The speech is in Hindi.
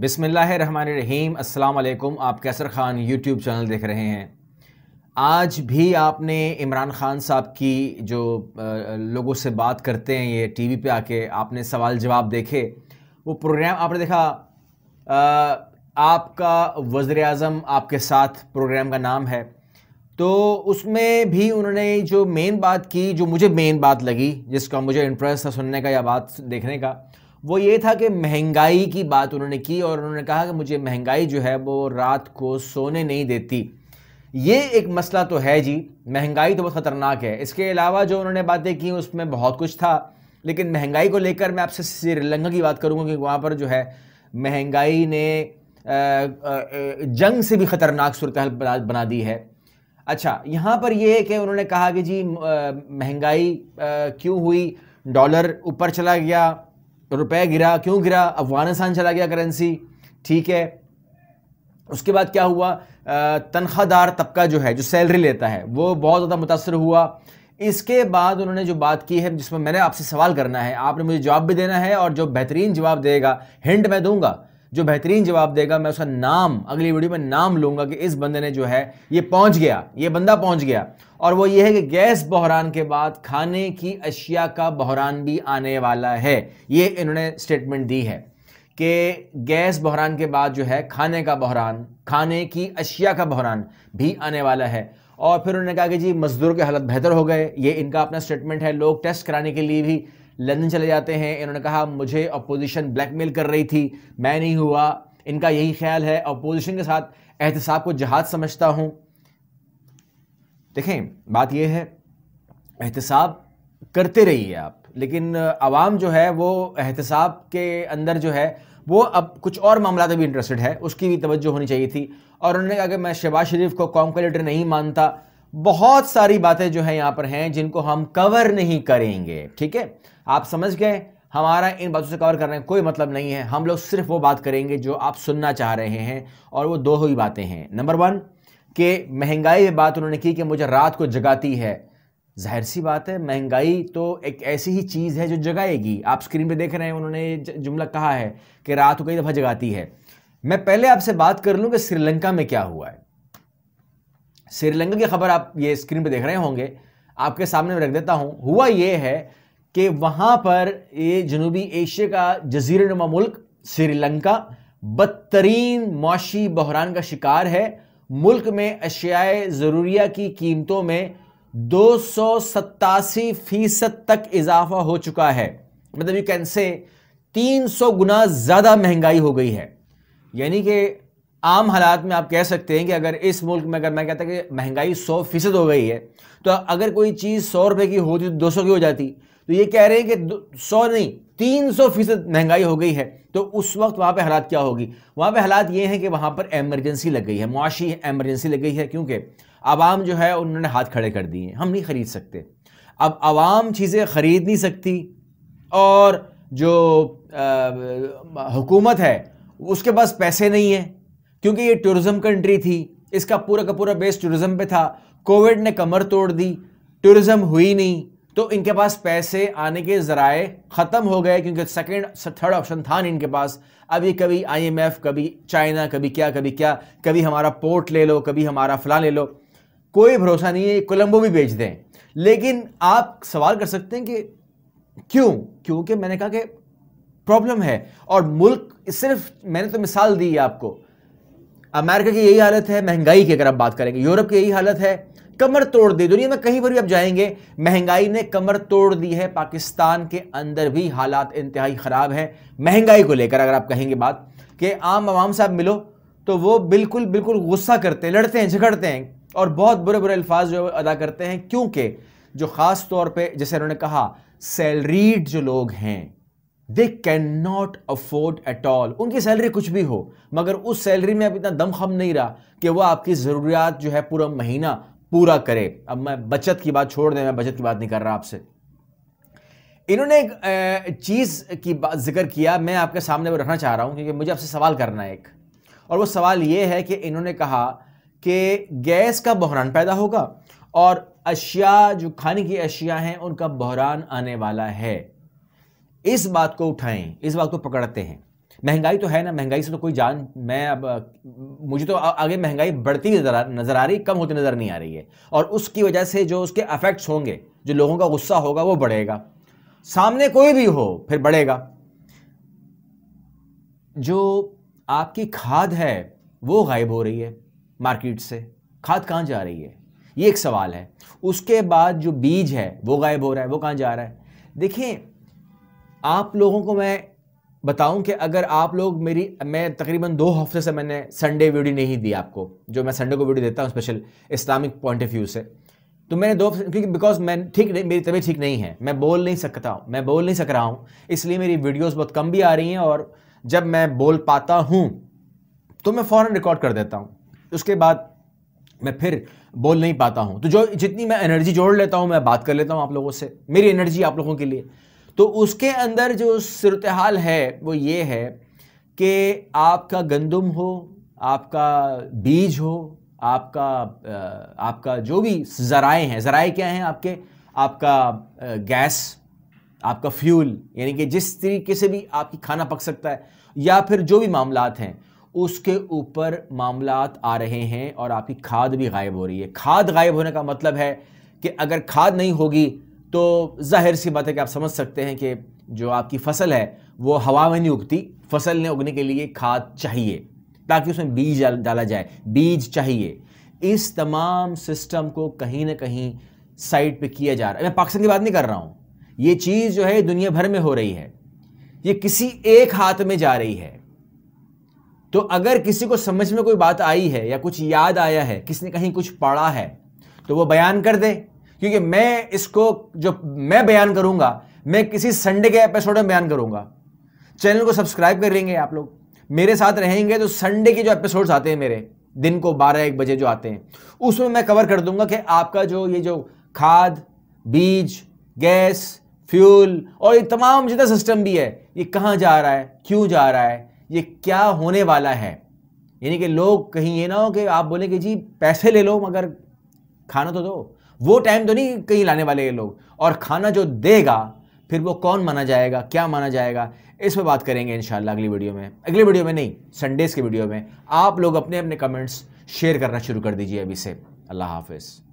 बिसमीम अल्लाम आप कैसर ख़ान यूट्यूब चैनल देख रहे हैं आज भी आपने इमरान ख़ान साहब की जो लोगों से बात करते हैं ये टीवी पे आके आपने सवाल जवाब देखे वो प्रोग्राम आपने देखा आ, आपका वज़र अज़म आपके साथ प्रोग्राम का नाम है तो उसमें भी उन्होंने जो मेन बात की जो मुझे मेन बात लगी जिसका मुझे इंटरेस्ट था सुनने का या बात देखने का वो ये था कि महंगाई की बात उन्होंने की और उन्होंने कहा कि मुझे महंगाई जो है वो रात को सोने नहीं देती ये एक मसला तो है जी महंगाई तो बहुत ख़तरनाक है इसके अलावा जो उन्होंने बातें की उसमें बहुत कुछ था लेकिन महंगाई को लेकर मैं आपसे श्रीलंका की बात करूँगा क्योंकि वहाँ पर जो है महंगाई ने जंग से भी ख़तरनाक सूरत बना दी है अच्छा यहाँ पर यह है कि उन्होंने कहा कि जी महंगाई क्यों हुई डॉलर ऊपर चला गया रुपए गिरा क्यों गिरा अफगानिस्तान चला गया करेंसी ठीक है उसके बाद क्या हुआ तनख्वाहदार तबका जो है जो सैलरी लेता है वो बहुत ज़्यादा मुतासर हुआ इसके बाद उन्होंने जो बात की है जिसमें मैंने आपसे सवाल करना है आपने मुझे जवाब भी देना है और जो बेहतरीन जवाब देगा हिंट मैं दूंगा जो बेहतरीन जवाब देगा मैं उसका नाम अगली वीडियो में नाम लूंगा कि इस बंदे ने जो है ये पहुंच गया ये बंदा पहुंच गया और वो ये है कि गैस बहरान के बाद खाने की अशिया का बहरान भी आने वाला है ये इन्होंने स्टेटमेंट दी है कि गैस बहरान के बाद जो है खाने का बहरान खाने की अशिया का बहरान भी आने वाला है और फिर उन्होंने कहा कि जी मज़दूरों के हालत बेहतर हो गए ये इनका अपना स्टेटमेंट है लोग टेस्ट कराने के लिए भी लंदन चले जाते हैं इन्होंने कहा मुझे अपोजिशन ब्लैकमेल कर रही थी मैं नहीं हुआ इनका यही ख्याल है अपोजिशन के साथ एहतसाब को जहाज समझता हूँ देखें बात यह है एहतसाब करते रहिए आप लेकिन आवाम जो है वो एहतसाब के अंदर जो है वो अब कुछ और मामला में भी इंटरेस्टेड है उसकी भी तवज्जो होनी चाहिए थी और उन्होंने कहा कि मैं शहबाज शरीफ को कौम का लीडर नहीं मानता बहुत सारी बातें जो हैं यहाँ पर हैं जिनको हम कवर नहीं करेंगे ठीक है आप समझ गए हमारा इन बातों से कवर करने का कोई मतलब नहीं है हम लोग सिर्फ वो बात करेंगे जो आप सुनना चाह रहे हैं और वो दो ही बातें हैं नंबर वन कि महंगाई ये बात उन्होंने की कि मुझे रात को जगाती है जाहिर सी बात है महंगाई तो एक ऐसी ही चीज़ है जो जगाएगी आप स्क्रीन पे देख रहे हैं उन्होंने जुमला कहा है कि रात को कई दफ़ा जगाती है मैं पहले आपसे बात कर लूँ कि श्रीलंका में क्या हुआ है श्रीलंका की खबर आप ये स्क्रीन पर देख रहे होंगे आपके सामने रख देता हूँ हुआ ये है कि वहाँ पर ये जनूबी एशिया का जजीरनुमा मुल्क श्रीलंका बदतरीन मुशी बहरान का शिकार है मुल्क में अशियाए ज़रूरिया की कीमतों में दो फीसद तक इजाफा हो चुका है मतलब यू कैन से 300 गुना ज़्यादा महंगाई हो गई है यानी कि आम हालात में आप कह सकते हैं कि अगर इस मुल्क में अगर मैं कहता कि महंगाई सौ फीसद हो गई है तो अगर कोई चीज़ सौ रुपए की होती तो दो सौ की हो जाती तो ये कह रहे हैं कि सौ नहीं तीन सौ फीसद महंगाई हो गई है तो उस वक्त वहाँ पे हालात क्या होगी वहाँ पे हालात ये हैं कि वहाँ पर एमरजेंसी लग गई है मुआशी एमरजेंसी लग गई है क्योंकि आवाम जो है उन्होंने हाथ खड़े कर दिए हम नहीं ख़रीद सकते अब आवाम चीज़ें ख़रीद नहीं सकती और जो आ, हुकूमत है उसके पास पैसे नहीं है क्योंकि ये टूरिज़म कंट्री थी इसका पूरा का पूरा बेस टूरिज़म पे था कोविड ने कमर तोड़ दी टूरिज़म हुई नहीं तो इनके पास पैसे आने के ज़राए ख़त्म हो गए क्योंकि सेकेंड थर्ड ऑप्शन था नहीं इनके पास अभी कभी आईएमएफ कभी चाइना कभी क्या कभी क्या कभी हमारा पोर्ट ले लो कभी हमारा फला ले लो कोई भरोसा नहीं है कोलंबो भी बेच दें लेकिन आप सवाल कर सकते हैं कि क्यों क्योंकि मैंने कहा कि प्रॉब्लम है और मुल्क सिर्फ मैंने तो मिसाल दी आपको अमेरिका की यही हालत है महंगाई की अगर आप बात करेंगे यूरोप की यही हालत है कमर तोड़ दी दुनिया में कहीं पर भी आप जाएंगे महंगाई ने कमर तोड़ दी है पाकिस्तान के अंदर भी हालात इंतहाई ख़राब है महंगाई को लेकर अगर आप कहेंगे बात कि आम आवाम साहब मिलो तो वो बिल्कुल बिल्कुल गुस्सा करते हैं लड़ते हैं झगड़ते हैं और बहुत बुरे बुरे अल्फाज जो अदा करते हैं क्योंकि जो ख़ास तौर पर जैसे उन्होंने कहा सैलरीड जो लोग हैं they can not afford at all उनकी सैलरी कुछ भी हो मगर उस सैलरी में अब इतना दमखम नहीं रहा कि वह आपकी ज़रूरियात जो है पूरा महीना पूरा करे अब मैं बचत की बात छोड़ दें मैं बचत की बात नहीं कर रहा आपसे इन्होंने एक चीज़ की बात जिक्र किया मैं आपके सामने वो रखना चाह रहा हूं क्योंकि मुझे आपसे सवाल करना है एक और वो सवाल ये है कि इन्होंने कहा कि गैस का बहरान पैदा होगा और अशिया जो खाने की अशिया हैं उनका बहरान आने वाला है इस बात को उठाएं इस बात को पकड़ते हैं महंगाई तो है ना महंगाई से तो कोई जान मैं अब मुझे तो आगे महंगाई बढ़ती नजर नज़र आ रही कम होती नज़र नहीं आ रही है और उसकी वजह से जो उसके अफेक्ट्स होंगे जो लोगों का गुस्सा होगा वो बढ़ेगा सामने कोई भी हो फिर बढ़ेगा जो आपकी खाद है वो गायब हो रही है मार्केट से खाद कहाँ जा रही है ये एक सवाल है उसके बाद जो बीज है वो गायब हो रहा है वो कहाँ जा रहा है देखिए आप लोगों को मैं बताऊं कि अगर आप लोग मेरी मैं तकरीबन दो हफ्ते से मैंने संडे वीडियो नहीं दी आपको जो मैं संडे को वीडियो देता हूँ special Islamic point of view से तो मैंने दो क्योंकि बिकॉज मैं ठीक नहीं मेरी तबीयत ठीक नहीं है मैं बोल नहीं सकता हूँ मैं बोल नहीं सक रहा हूँ इसलिए मेरी वीडियोज़ बहुत कम भी आ रही हैं और जब मैं बोल पाता हूँ तो मैं फ़ौर रिकॉर्ड कर देता हूँ उसके बाद मैं फिर बोल नहीं पाता हूँ तो जो जितनी मैं एनर्जी जोड़ लेता हूँ मैं बात कर लेता हूँ आप लोगों से मेरी एनर्जी आप लोगों के लिए तो उसके अंदर जो सूरत हाल है वो ये है कि आपका गंदम हो आपका बीज हो आपका आपका जो भी ज़राए हैं ज़राए क्या हैं आपके आपका गैस आपका फ्यूल यानी कि जिस तरीके से भी आपकी खाना पक सकता है या फिर जो भी मामला हैं उसके ऊपर मामला आ रहे हैं और आपकी खाद भी गायब हो रही है खाद गायब होने का मतलब है कि अगर खाद नहीं होगी तो जाहिर सी बात है कि आप समझ सकते हैं कि जो आपकी फसल है वो हवा में नहीं उगती फसल ने उगने के लिए खाद चाहिए ताकि उसमें बीज डाला जाए बीज चाहिए इस तमाम सिस्टम को कहीं ना कहीं साइड पे किया जा रहा है मैं पाकिस्तान की बात नहीं कर रहा हूँ ये चीज़ जो है दुनिया भर में हो रही है ये किसी एक हाथ में जा रही है तो अगर किसी को समझ में कोई बात आई है या कुछ याद आया है किसने कहीं कुछ पढ़ा है तो वो बयान कर दे क्योंकि मैं इसको जो मैं बयान करूंगा मैं किसी संडे के एपिसोड में बयान करूंगा चैनल को सब्सक्राइब करेंगे आप लोग मेरे साथ रहेंगे तो संडे के जो एपिसोड्स आते हैं मेरे दिन को बारह एक बजे जो आते हैं उसमें मैं कवर कर दूंगा कि आपका जो ये जो खाद बीज गैस फ्यूल और ये तमाम जितना सिस्टम भी है ये कहाँ जा रहा है क्यों जा रहा है ये क्या होने वाला है यानी कि लोग कहीं ये ना हो कि आप बोले कि जी पैसे ले लो मगर खाना तो दो वो टाइम तो नहीं कहीं लाने वाले ये लोग और खाना जो देगा फिर वो कौन माना जाएगा क्या माना जाएगा इस पर बात करेंगे इन अगली वीडियो में अगली वीडियो में नहीं संडेज़ की वीडियो में आप लोग अपने अपने कमेंट्स शेयर करना शुरू कर दीजिए अभी से अल्लाह हाफिज़